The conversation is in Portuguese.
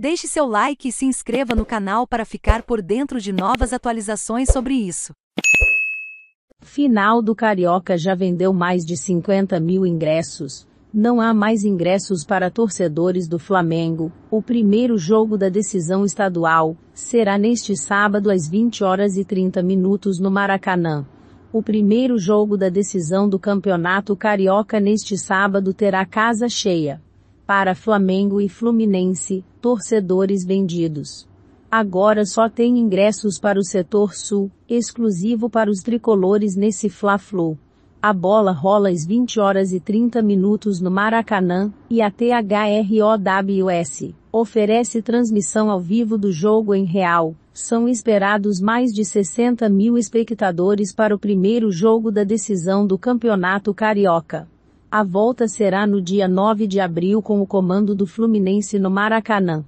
Deixe seu like e se inscreva no canal para ficar por dentro de novas atualizações sobre isso. Final do Carioca já vendeu mais de 50 mil ingressos. Não há mais ingressos para torcedores do Flamengo. O primeiro jogo da decisão estadual será neste sábado às 20 horas e 30 minutos no Maracanã. O primeiro jogo da decisão do Campeonato Carioca neste sábado terá casa cheia para Flamengo e Fluminense, torcedores vendidos. Agora só tem ingressos para o setor sul, exclusivo para os tricolores nesse Fla-Flu. A bola rola às 20 horas e 30 minutos no Maracanã, e a THROWS oferece transmissão ao vivo do jogo em real. São esperados mais de 60 mil espectadores para o primeiro jogo da decisão do Campeonato Carioca. A volta será no dia 9 de abril com o comando do Fluminense no Maracanã.